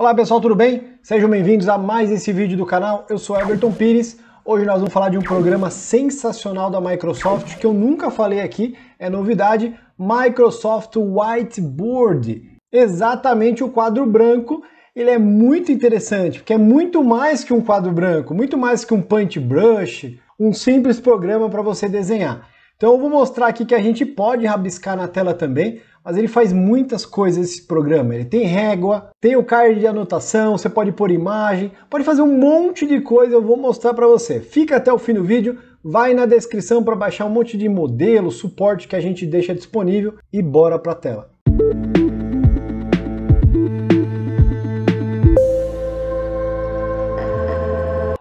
Olá pessoal, tudo bem? Sejam bem-vindos a mais esse vídeo do canal. Eu sou Everton Pires. Hoje nós vamos falar de um programa sensacional da Microsoft que eu nunca falei aqui, é novidade, Microsoft Whiteboard. Exatamente o quadro branco. Ele é muito interessante, porque é muito mais que um quadro branco, muito mais que um paintbrush, um simples programa para você desenhar. Então eu vou mostrar aqui que a gente pode rabiscar na tela também, mas ele faz muitas coisas esse programa. Ele tem régua, tem o card de anotação, você pode pôr imagem, pode fazer um monte de coisa, eu vou mostrar para você. Fica até o fim do vídeo, vai na descrição para baixar um monte de modelo, suporte que a gente deixa disponível e bora para a tela.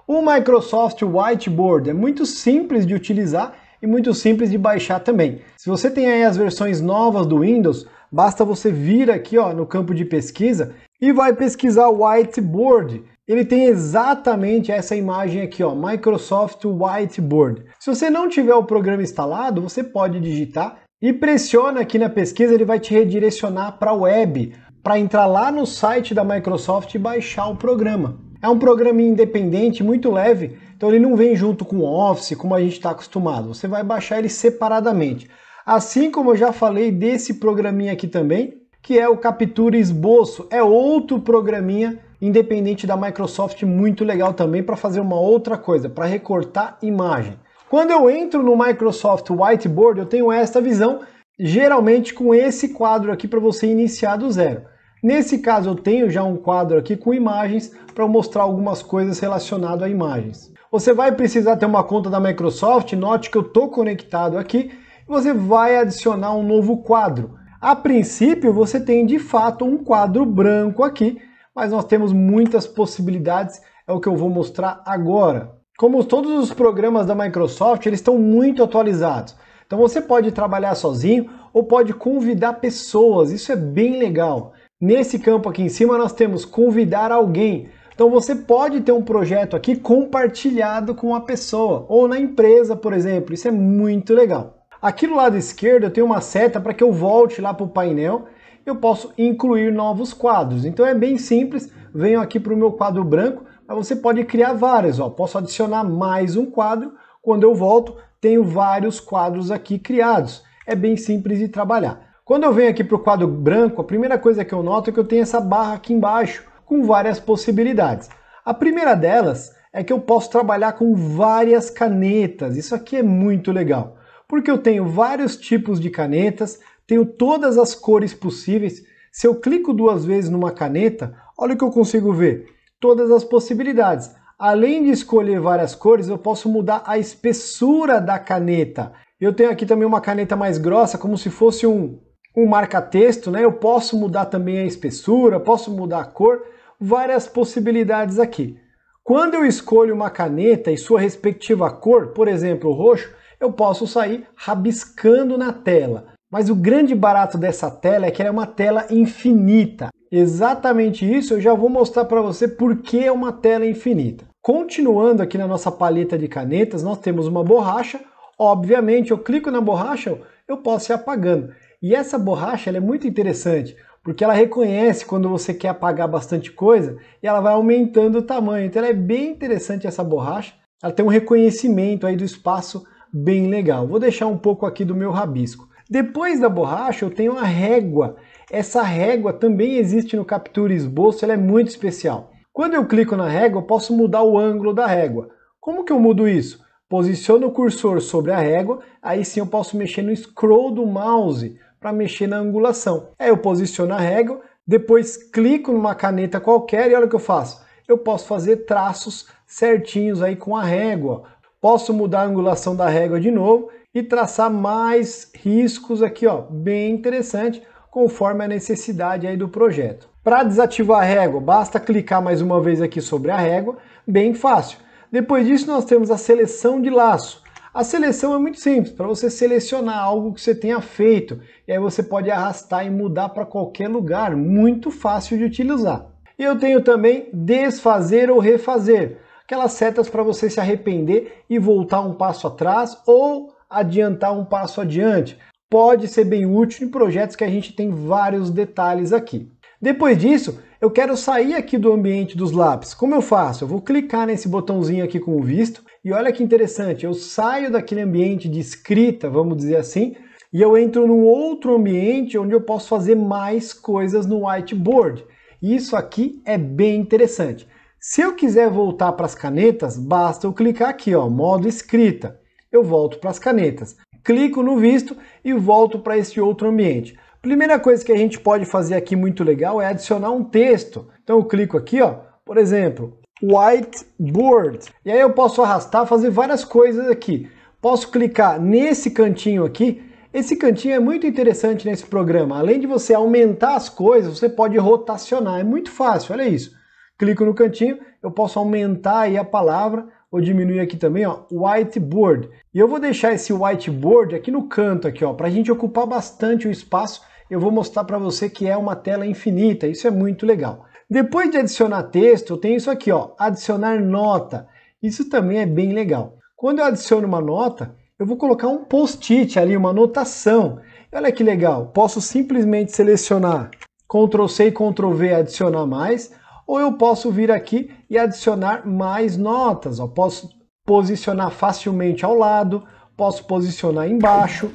O Microsoft Whiteboard é muito simples de utilizar e muito simples de baixar também. Se você tem aí as versões novas do Windows, basta você vir aqui ó, no campo de pesquisa e vai pesquisar Whiteboard. Ele tem exatamente essa imagem aqui, ó, Microsoft Whiteboard. Se você não tiver o programa instalado, você pode digitar e pressiona aqui na pesquisa, ele vai te redirecionar para a web, para entrar lá no site da Microsoft e baixar o programa. É um programa independente, muito leve, então ele não vem junto com o Office, como a gente está acostumado. Você vai baixar ele separadamente. Assim como eu já falei desse programinha aqui também, que é o Captura Esboço. É outro programinha independente da Microsoft, muito legal também para fazer uma outra coisa, para recortar imagem. Quando eu entro no Microsoft Whiteboard, eu tenho esta visão, geralmente com esse quadro aqui para você iniciar do zero. Nesse caso eu tenho já um quadro aqui com imagens para mostrar algumas coisas relacionadas a imagens. Você vai precisar ter uma conta da Microsoft, note que eu estou conectado aqui, e você vai adicionar um novo quadro. A princípio você tem de fato um quadro branco aqui, mas nós temos muitas possibilidades, é o que eu vou mostrar agora. Como todos os programas da Microsoft, eles estão muito atualizados. Então você pode trabalhar sozinho ou pode convidar pessoas, isso é bem legal. Nesse campo aqui em cima nós temos convidar alguém. Então você pode ter um projeto aqui compartilhado com a pessoa ou na empresa, por exemplo. Isso é muito legal. Aqui no lado esquerdo eu tenho uma seta para que eu volte lá para o painel. Eu posso incluir novos quadros. Então é bem simples. Venho aqui para o meu quadro branco, mas você pode criar vários. Ó. Posso adicionar mais um quadro. Quando eu volto, tenho vários quadros aqui criados. É bem simples de trabalhar. Quando eu venho aqui para o quadro branco, a primeira coisa que eu noto é que eu tenho essa barra aqui embaixo com várias possibilidades. A primeira delas é que eu posso trabalhar com várias canetas. Isso aqui é muito legal, porque eu tenho vários tipos de canetas, tenho todas as cores possíveis. Se eu clico duas vezes numa caneta, olha o que eu consigo ver, todas as possibilidades. Além de escolher várias cores, eu posso mudar a espessura da caneta. Eu tenho aqui também uma caneta mais grossa, como se fosse um um marca-texto, né? Eu posso mudar também a espessura, posso mudar a cor, várias possibilidades aqui. Quando eu escolho uma caneta e sua respectiva cor, por exemplo, roxo, eu posso sair rabiscando na tela. Mas o grande barato dessa tela é que ela é uma tela infinita. Exatamente isso eu já vou mostrar para você porque é uma tela infinita. Continuando aqui na nossa paleta de canetas, nós temos uma borracha. Obviamente, eu clico na borracha, eu posso ir apagando. E essa borracha é muito interessante, porque ela reconhece quando você quer apagar bastante coisa e ela vai aumentando o tamanho. Então é bem interessante essa borracha. Ela tem um reconhecimento aí do espaço bem legal. Vou deixar um pouco aqui do meu rabisco. Depois da borracha eu tenho a régua. Essa régua também existe no Captura Esboço, ela é muito especial. Quando eu clico na régua, eu posso mudar o ângulo da régua. Como que eu mudo isso? Posiciono o cursor sobre a régua, aí sim eu posso mexer no scroll do mouse para mexer na angulação. Aí eu posiciono a régua, depois clico numa caneta qualquer e olha o que eu faço. Eu posso fazer traços certinhos aí com a régua. Posso mudar a angulação da régua de novo e traçar mais riscos aqui, ó, bem interessante, conforme a necessidade aí do projeto. Para desativar a régua, basta clicar mais uma vez aqui sobre a régua, bem fácil. Depois disso, nós temos a seleção de laço. A seleção é muito simples, para você selecionar algo que você tenha feito, e aí você pode arrastar e mudar para qualquer lugar, muito fácil de utilizar. Eu tenho também desfazer ou refazer, aquelas setas para você se arrepender e voltar um passo atrás ou adiantar um passo adiante. Pode ser bem útil em projetos que a gente tem vários detalhes aqui. Depois disso, eu quero sair aqui do ambiente dos lápis. Como eu faço? Eu vou clicar nesse botãozinho aqui com o visto e olha que interessante, eu saio daquele ambiente de escrita, vamos dizer assim, e eu entro num outro ambiente onde eu posso fazer mais coisas no whiteboard. Isso aqui é bem interessante. Se eu quiser voltar para as canetas, basta eu clicar aqui, ó, modo escrita. Eu volto para as canetas. Clico no visto e volto para esse outro ambiente. Primeira coisa que a gente pode fazer aqui muito legal é adicionar um texto. Então eu clico aqui, ó, por exemplo, whiteboard. E aí eu posso arrastar, fazer várias coisas aqui. Posso clicar nesse cantinho aqui. Esse cantinho é muito interessante nesse programa. Além de você aumentar as coisas, você pode rotacionar. É muito fácil, olha isso. Clico no cantinho, eu posso aumentar aí a palavra ou diminuir aqui também, ó, whiteboard. E eu vou deixar esse whiteboard aqui no canto aqui, ó, para a gente ocupar bastante o espaço. Eu vou mostrar para você que é uma tela infinita. Isso é muito legal. Depois de adicionar texto, eu tenho isso aqui, ó, adicionar nota. Isso também é bem legal. Quando eu adiciono uma nota, eu vou colocar um post-it ali, uma anotação. Olha que legal, posso simplesmente selecionar Ctrl+C e Ctrl+V adicionar mais, ou eu posso vir aqui e adicionar mais notas. Ó. Posso posicionar facilmente ao lado, posso posicionar embaixo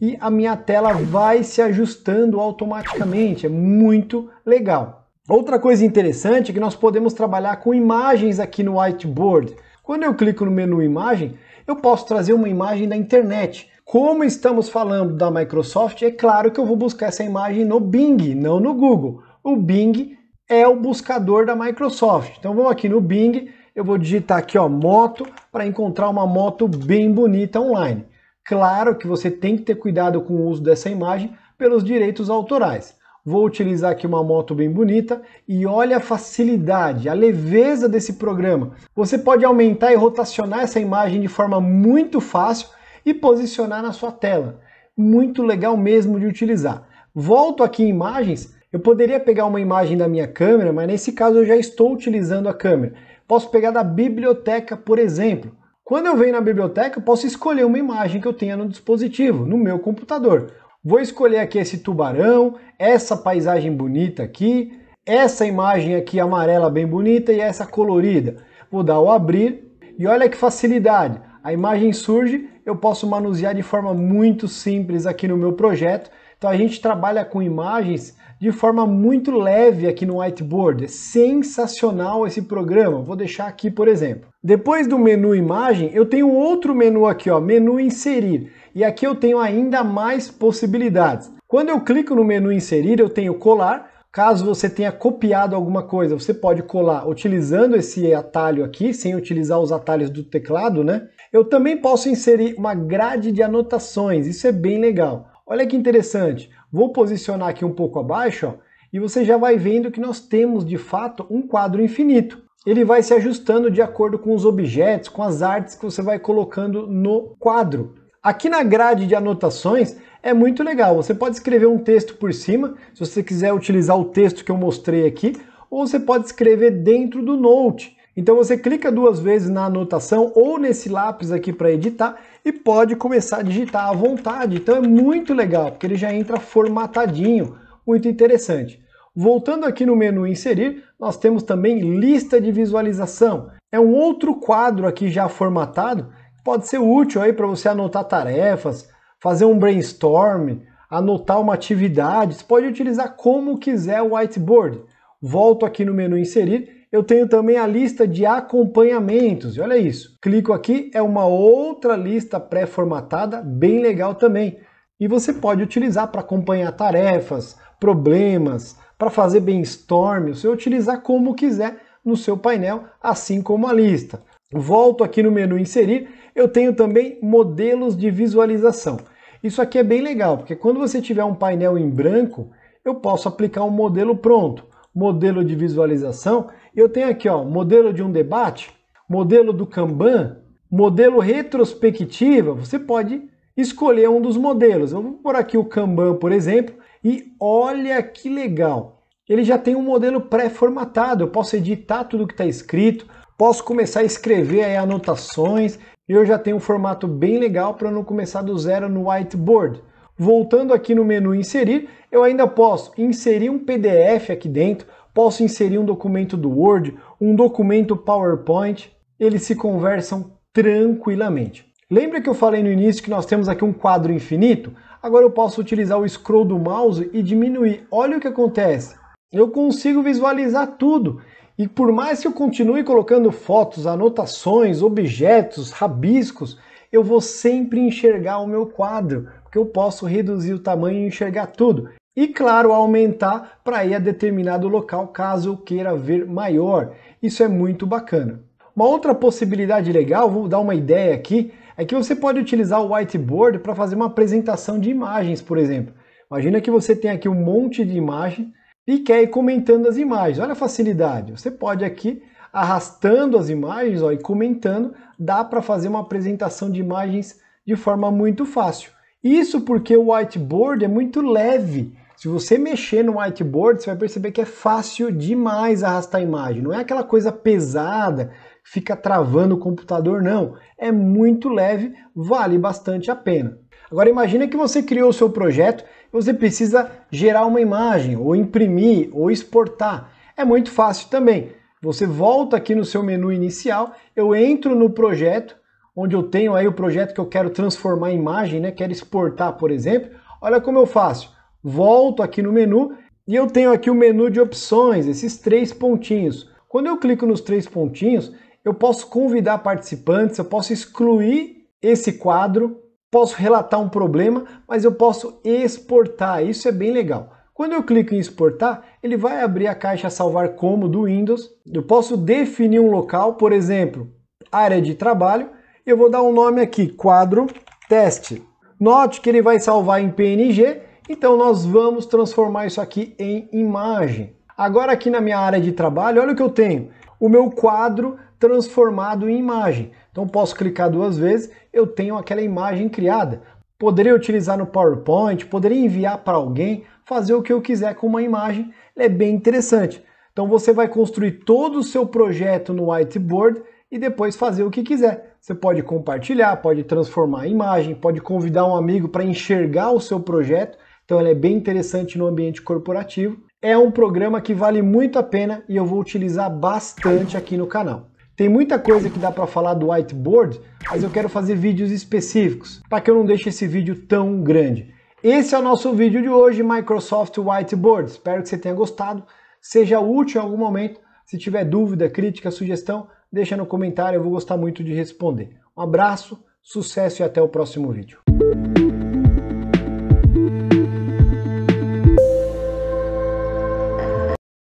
e a minha tela vai se ajustando automaticamente. É muito legal. Outra coisa interessante é que nós podemos trabalhar com imagens aqui no whiteboard. Quando eu clico no menu imagem, eu posso trazer uma imagem da internet. Como estamos falando da Microsoft, é claro que eu vou buscar essa imagem no Bing, não no Google. O Bing é o buscador da Microsoft. Então vamos aqui no Bing, eu vou digitar aqui ó, moto para encontrar uma moto bem bonita online. Claro que você tem que ter cuidado com o uso dessa imagem pelos direitos autorais. Vou utilizar aqui uma moto bem bonita e olha a facilidade, a leveza desse programa. Você pode aumentar e rotacionar essa imagem de forma muito fácil e posicionar na sua tela. Muito legal mesmo de utilizar. Volto aqui em imagens, eu poderia pegar uma imagem da minha câmera, mas nesse caso eu já estou utilizando a câmera. Posso pegar da biblioteca, por exemplo. Quando eu venho na biblioteca, eu posso escolher uma imagem que eu tenha no dispositivo, no meu computador. Vou escolher aqui esse tubarão, essa paisagem bonita aqui, essa imagem aqui amarela bem bonita e essa colorida. Vou dar o abrir e olha que facilidade. A imagem surge, eu posso manusear de forma muito simples aqui no meu projeto. Então a gente trabalha com imagens de forma muito leve aqui no whiteboard. É sensacional esse programa. Vou deixar aqui, por exemplo. Depois do menu imagem, eu tenho outro menu aqui, ó, menu inserir. E aqui eu tenho ainda mais possibilidades. Quando eu clico no menu inserir, eu tenho colar. Caso você tenha copiado alguma coisa, você pode colar utilizando esse atalho aqui, sem utilizar os atalhos do teclado, né? Eu também posso inserir uma grade de anotações, isso é bem legal. Olha que interessante, vou posicionar aqui um pouco abaixo, ó, e você já vai vendo que nós temos de fato um quadro infinito ele vai se ajustando de acordo com os objetos, com as artes que você vai colocando no quadro. Aqui na grade de anotações é muito legal, você pode escrever um texto por cima, se você quiser utilizar o texto que eu mostrei aqui, ou você pode escrever dentro do Note. Então você clica duas vezes na anotação ou nesse lápis aqui para editar e pode começar a digitar à vontade. Então é muito legal, porque ele já entra formatadinho, muito interessante. Voltando aqui no menu inserir, nós temos também lista de visualização. É um outro quadro aqui já formatado, que pode ser útil aí para você anotar tarefas, fazer um brainstorm, anotar uma atividade, você pode utilizar como quiser o whiteboard. Volto aqui no menu inserir, eu tenho também a lista de acompanhamentos, e olha isso. Clico aqui, é uma outra lista pré-formatada, bem legal também. E você pode utilizar para acompanhar tarefas, problemas, para fazer brainstorm, você utilizar como quiser no seu painel, assim como a lista. Volto aqui no menu inserir, eu tenho também modelos de visualização. Isso aqui é bem legal, porque quando você tiver um painel em branco, eu posso aplicar um modelo pronto. Modelo de visualização, eu tenho aqui ó, modelo de um debate, modelo do Kanban, modelo retrospectiva, você pode escolher um dos modelos. Eu vou por aqui o Kanban, por exemplo, e olha que legal! Ele já tem um modelo pré-formatado, eu posso editar tudo que está escrito, posso começar a escrever aí anotações, eu já tenho um formato bem legal para não começar do zero no whiteboard. Voltando aqui no menu inserir, eu ainda posso inserir um PDF aqui dentro, posso inserir um documento do Word, um documento PowerPoint, eles se conversam tranquilamente. Lembra que eu falei no início que nós temos aqui um quadro infinito? Agora eu posso utilizar o scroll do mouse e diminuir. Olha o que acontece. Eu consigo visualizar tudo. E por mais que eu continue colocando fotos, anotações, objetos, rabiscos, eu vou sempre enxergar o meu quadro, porque eu posso reduzir o tamanho e enxergar tudo. E claro, aumentar para ir a determinado local caso eu queira ver maior. Isso é muito bacana. Uma outra possibilidade legal, vou dar uma ideia aqui, é que você pode utilizar o whiteboard para fazer uma apresentação de imagens, por exemplo. Imagina que você tem aqui um monte de imagem e quer ir comentando as imagens. Olha a facilidade. Você pode aqui arrastando as imagens ó, e comentando, dá para fazer uma apresentação de imagens de forma muito fácil. Isso porque o whiteboard é muito leve. Se você mexer no whiteboard, você vai perceber que é fácil demais arrastar a imagem. Não é aquela coisa pesada fica travando o computador, não. É muito leve, vale bastante a pena. Agora imagine que você criou o seu projeto e você precisa gerar uma imagem, ou imprimir, ou exportar. É muito fácil também. Você volta aqui no seu menu inicial, eu entro no projeto, onde eu tenho aí o projeto que eu quero transformar em imagem, né? quero exportar, por exemplo. Olha como eu faço. Volto aqui no menu e eu tenho aqui o menu de opções, esses três pontinhos. Quando eu clico nos três pontinhos, eu posso convidar participantes, eu posso excluir esse quadro, posso relatar um problema, mas eu posso exportar. Isso é bem legal. Quando eu clico em exportar, ele vai abrir a caixa salvar como do Windows. Eu posso definir um local, por exemplo, área de trabalho. Eu vou dar um nome aqui, quadro teste. Note que ele vai salvar em PNG, então nós vamos transformar isso aqui em imagem. Agora aqui na minha área de trabalho, olha o que eu tenho. O meu quadro transformado em imagem. Então posso clicar duas vezes, eu tenho aquela imagem criada. Poderia utilizar no PowerPoint, poderia enviar para alguém, fazer o que eu quiser com uma imagem, é bem interessante. Então você vai construir todo o seu projeto no whiteboard e depois fazer o que quiser. Você pode compartilhar, pode transformar a imagem, pode convidar um amigo para enxergar o seu projeto. Então ele é bem interessante no ambiente corporativo. É um programa que vale muito a pena e eu vou utilizar bastante aqui no canal. Tem muita coisa que dá para falar do whiteboard, mas eu quero fazer vídeos específicos para que eu não deixe esse vídeo tão grande. Esse é o nosso vídeo de hoje, Microsoft Whiteboard. Espero que você tenha gostado, seja útil em algum momento. Se tiver dúvida, crítica, sugestão, deixa no comentário, eu vou gostar muito de responder. Um abraço, sucesso e até o próximo vídeo.